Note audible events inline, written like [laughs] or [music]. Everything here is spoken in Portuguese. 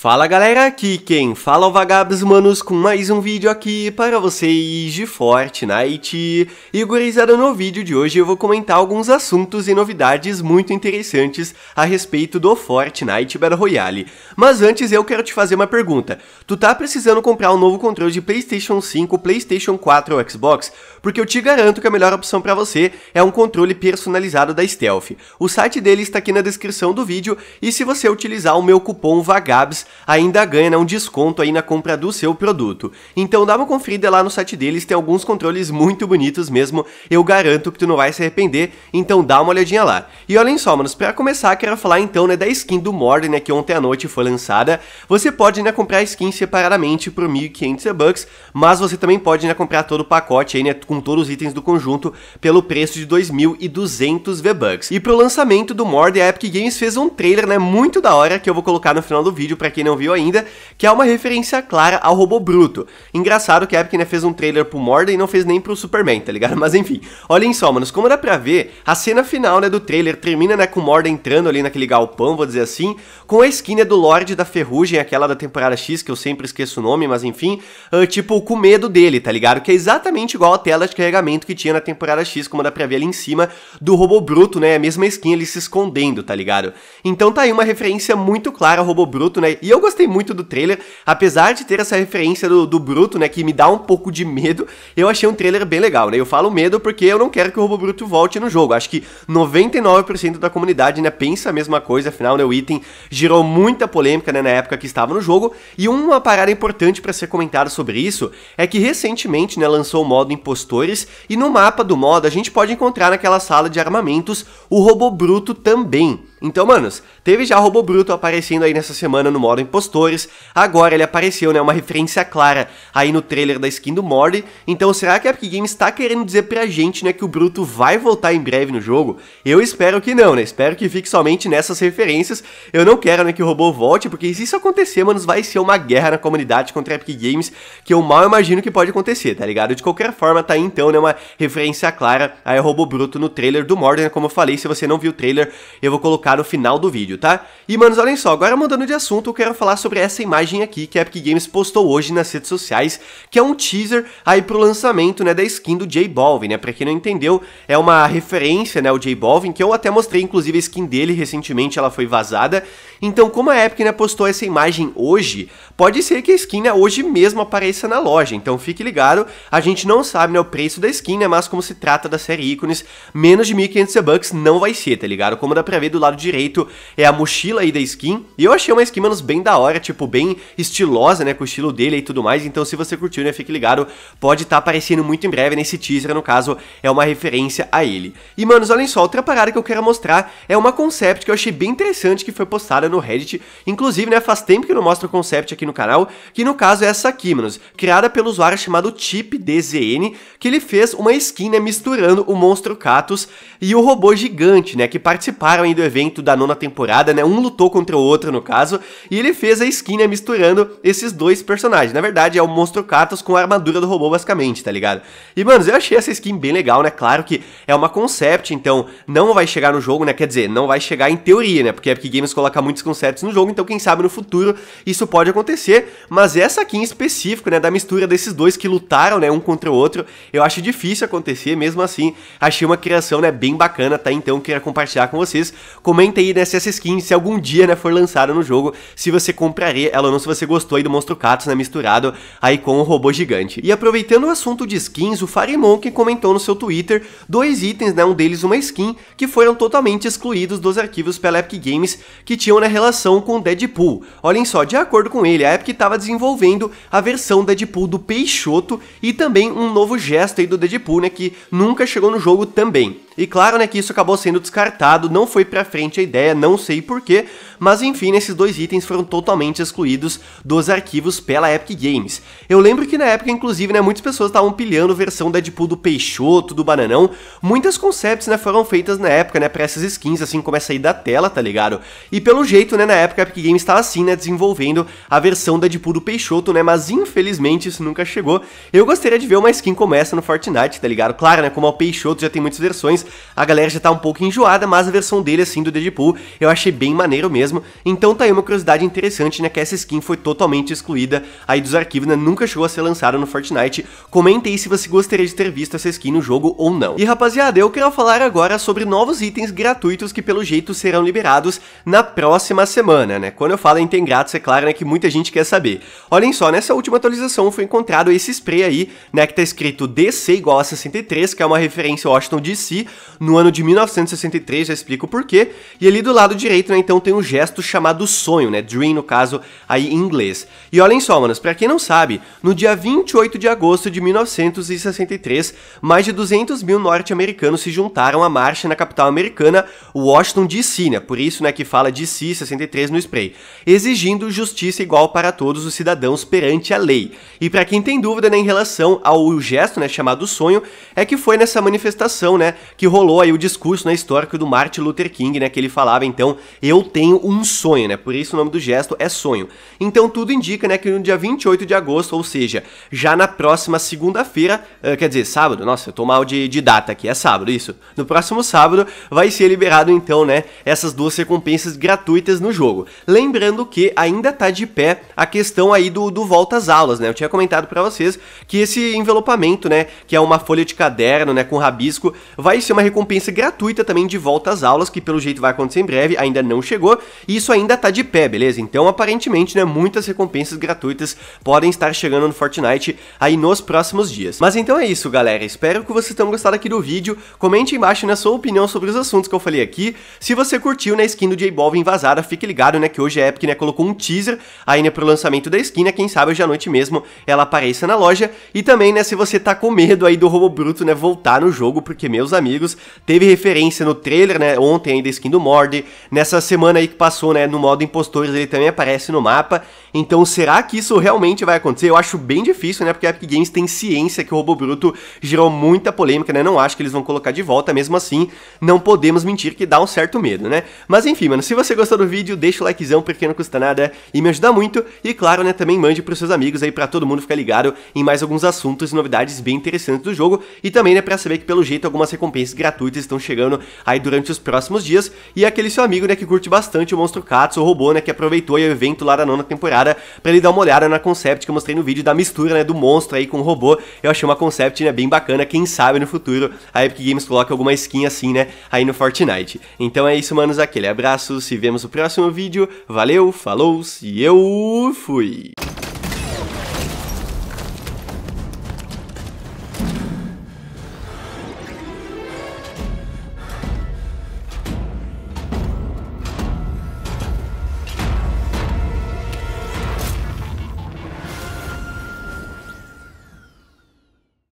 Fala galera, aqui quem fala é o Vagabos Manos com mais um vídeo aqui para vocês de Fortnite. E gurizada, no vídeo de hoje eu vou comentar alguns assuntos e novidades muito interessantes a respeito do Fortnite Battle Royale. Mas antes eu quero te fazer uma pergunta. Tu tá precisando comprar um novo controle de Playstation 5, Playstation 4 ou Xbox? Porque eu te garanto que a melhor opção para você é um controle personalizado da Stealth. O site dele está aqui na descrição do vídeo e se você utilizar o meu cupom VAGABS ainda ganha né, um desconto aí na compra do seu produto. Então dá uma conferida lá no site deles, tem alguns controles muito bonitos mesmo, eu garanto que tu não vai se arrepender, então dá uma olhadinha lá. E olhem só, manos, pra começar quero falar então né, da skin do Morden, né, que ontem à noite foi lançada. Você pode né, comprar a skin separadamente por 1.500 bucks, mas você também pode né, comprar todo o pacote aí, né, com todos os itens do conjunto pelo preço de 2.200 V-Bucks. E pro lançamento do Morden, a Epic Games fez um trailer né, muito da hora que eu vou colocar no final do vídeo para quem não viu ainda, que é uma referência clara ao robô bruto. Engraçado que a Epic né, fez um trailer pro Morden e não fez nem pro Superman, tá ligado? [laughs] Mas enfim, olhem só, manos, como dá pra ver, a cena final né, do trailer termina né, com o Morden entrando ali naquele galpão, vou dizer assim, com a skin né, do Lorde da Ferrugem, aquela da temporada X, que eu sempre esqueço o nome, mas enfim, uh, tipo, com medo dele, tá ligado? Que é exatamente igual a tela de carregamento que tinha na temporada X, como dá pra ver ali em cima, do robô bruto, né? A mesma skin ele se escondendo, tá ligado? Então tá aí uma referência muito clara ao robô bruto, né? E e eu gostei muito do trailer, apesar de ter essa referência do, do Bruto, né, que me dá um pouco de medo, eu achei um trailer bem legal, né? Eu falo medo porque eu não quero que o Robô Bruto volte no jogo. Acho que 99% da comunidade, né, pensa a mesma coisa, afinal, né, o item gerou muita polêmica, né, na época que estava no jogo. E uma parada importante para ser comentada sobre isso é que recentemente, né, lançou o modo Impostores e no mapa do modo a gente pode encontrar naquela sala de armamentos o Robô Bruto também. Então, manos, teve já Robô Bruto aparecendo aí nessa semana no modo Impostores, agora ele apareceu, né, uma referência clara aí no trailer da skin do Mord, então será que a Epic Games tá querendo dizer pra gente, né, que o Bruto vai voltar em breve no jogo? Eu espero que não, né, espero que fique somente nessas referências, eu não quero, né, que o robô volte, porque se isso acontecer, manos, vai ser uma guerra na comunidade contra a Epic Games, que eu mal imagino que pode acontecer, tá ligado? De qualquer forma, tá aí então, né, uma referência clara aí ao Robô Bruto no trailer do Mord, né, como eu falei, se você não viu o trailer, eu vou colocar colocar no final do vídeo, tá? E, manos, olhem só, agora mudando de assunto, eu quero falar sobre essa imagem aqui que a Epic Games postou hoje nas redes sociais, que é um teaser aí pro lançamento, né, da skin do J Balvin, né? Pra quem não entendeu, é uma referência, né, o J Balvin, que eu até mostrei, inclusive, a skin dele recentemente, ela foi vazada. Então, como a Epic, né, postou essa imagem hoje, pode ser que a skin, né, hoje mesmo apareça na loja, então fique ligado, a gente não sabe, né, o preço da skin, né, mas como se trata da série ícones, menos de 1.500 bucks não vai ser, tá ligado? Como dá pra ver do lado direito é a mochila aí da skin. E eu achei uma skin, mano bem da hora, tipo, bem estilosa, né, com o estilo dele e tudo mais. Então se você curtiu, né, fique ligado, pode estar tá aparecendo muito em breve nesse teaser, no caso, é uma referência a ele. E, manos, olhem só, outra parada que eu quero mostrar é uma concept que eu achei bem interessante que foi postada no Reddit. Inclusive, né, faz tempo que eu não mostro o concept aqui no canal, que no caso é essa aqui, manos, criada pelo usuário chamado TipDZN, que ele fez uma skin, né, misturando o monstro Catus e o robô gigante, né, que participaram aí do evento evento da nona temporada, né? Um lutou contra o outro, no caso, e ele fez a skin, né, misturando esses dois personagens. Na verdade, é o Monstro Katos com a armadura do robô, basicamente, tá ligado? E, mano, eu achei essa skin bem legal, né? Claro que é uma concept, então não vai chegar no jogo, né? Quer dizer, não vai chegar em teoria, né? Porque a Epic Games coloca muitos concepts no jogo, então quem sabe no futuro isso pode acontecer. Mas essa aqui em específico, né? Da mistura desses dois que lutaram, né? Um contra o outro, eu acho difícil acontecer, mesmo assim, achei uma criação, né? Bem bacana, tá? Então queria compartilhar com vocês. Como comenta aí né, se essa skin, se algum dia né, for lançada no jogo, se você compraria ela ou não, se você gostou aí do Monstro Katos né, misturado aí com o robô gigante. E aproveitando o assunto de skins, o Farimon que comentou no seu Twitter dois itens, né, um deles uma skin, que foram totalmente excluídos dos arquivos pela Epic Games que tinham né, relação com Deadpool. Olhem só, de acordo com ele, a Epic estava desenvolvendo a versão Deadpool do Peixoto e também um novo gesto aí do Deadpool, né, que nunca chegou no jogo também. E claro, né, que isso acabou sendo descartado, não foi pra frente a ideia, não sei porquê, mas enfim, esses dois itens foram totalmente excluídos dos arquivos pela Epic Games. Eu lembro que na época, inclusive, né, muitas pessoas estavam pilhando versão Deadpool do Peixoto, do Bananão, muitas concepts, né, foram feitas na época, né, pra essas skins, assim como essa aí da tela, tá ligado? E pelo jeito, né, na época a Epic Games estava tá assim, né, desenvolvendo a versão Deadpool do Peixoto, né, mas infelizmente isso nunca chegou. Eu gostaria de ver uma skin como essa no Fortnite, tá ligado? Claro, né, como é o Peixoto já tem muitas versões, a galera já tá um pouco enjoada, mas a versão dele, assim, do Deadpool, eu achei bem maneiro mesmo. Então tá aí uma curiosidade interessante, né, que essa skin foi totalmente excluída aí dos arquivos, né, nunca chegou a ser lançada no Fortnite. Comente aí se você gostaria de ter visto essa skin no jogo ou não. E rapaziada, eu quero falar agora sobre novos itens gratuitos que pelo jeito serão liberados na próxima semana, né? Quando eu falo em item grátis, é claro, né, que muita gente quer saber. Olhem só, nessa última atualização foi encontrado esse spray aí, né, que tá escrito DC igual a 63, que é uma referência ao Washington DC, no ano de 1963, já explico o porquê. E ali do lado direito, né, então tem um gesto chamado sonho, né, dream no caso aí em inglês. E olhem só, manos, para quem não sabe, no dia 28 de agosto de 1963, mais de 200 mil norte-americanos se juntaram à marcha na capital americana, Washington DC, né, por isso né, que fala DC 63 no spray, exigindo justiça igual para todos os cidadãos perante a lei. E para quem tem dúvida né, em relação ao gesto né, chamado sonho, é que foi nessa manifestação né, que rolou aí o discurso né, histórico do Martin Luther King, né, que ele falava então, eu tenho um sonho, né, por isso o nome do gesto é sonho. Então tudo indica, né, que no dia 28 de agosto, ou seja, já na próxima segunda-feira, uh, quer dizer, sábado, nossa, eu tô mal de, de data aqui, é sábado, isso, no próximo sábado vai ser liberado então, né, essas duas recompensas gratuitas no jogo. Lembrando que ainda tá de pé a questão aí do, do volta às aulas, né, eu tinha comentado para vocês que esse envelopamento, né, que é uma folha de caderno, né, com rabisco, vai uma recompensa gratuita também de volta às aulas, que pelo jeito vai acontecer em breve, ainda não chegou, e isso ainda tá de pé, beleza? Então, aparentemente, né, muitas recompensas gratuitas podem estar chegando no Fortnite aí nos próximos dias. Mas então é isso, galera. Espero que vocês tenham gostado aqui do vídeo. Comente embaixo na né, sua opinião sobre os assuntos que eu falei aqui. Se você curtiu na né, skin do J Balvin vazada, fique ligado, né, que hoje a Epic, né, colocou um teaser aí, né, pro lançamento da skin, né, quem sabe hoje à noite mesmo ela apareça na loja. E também, né, se você tá com medo aí do Robo Bruto, né, voltar no jogo, porque, meus amigos, amigos. Teve referência no trailer, né? Ontem ainda skin do Mord. Nessa semana aí que passou, né? No modo impostores ele também aparece no mapa. Então será que isso realmente vai acontecer? Eu acho bem difícil, né? Porque a Epic Games tem ciência que o Robo Bruto gerou muita polêmica, né? Não acho que eles vão colocar de volta, mesmo assim, não podemos mentir que dá um certo medo, né? Mas enfim, mano, se você gostou do vídeo, deixa o likezão porque não custa nada e me ajuda muito. E claro, né, também mande pros seus amigos aí para todo mundo ficar ligado em mais alguns assuntos e novidades bem interessantes do jogo. E também, né, pra saber que pelo jeito algumas recompensas gratuitos estão chegando aí durante os próximos dias. E aquele seu amigo, né, que curte bastante o Monstro Katsu, o robô, né, que aproveitou o evento lá da nona temporada para ele dar uma olhada na concept que eu mostrei no vídeo da mistura, né, do monstro aí com o robô. Eu achei uma concept, né, bem bacana. Quem sabe no futuro a Epic Games coloca alguma skin assim, né, aí no Fortnite. Então é isso, manos. Aquele abraço. Se vemos no próximo vídeo. Valeu, falou e eu fui!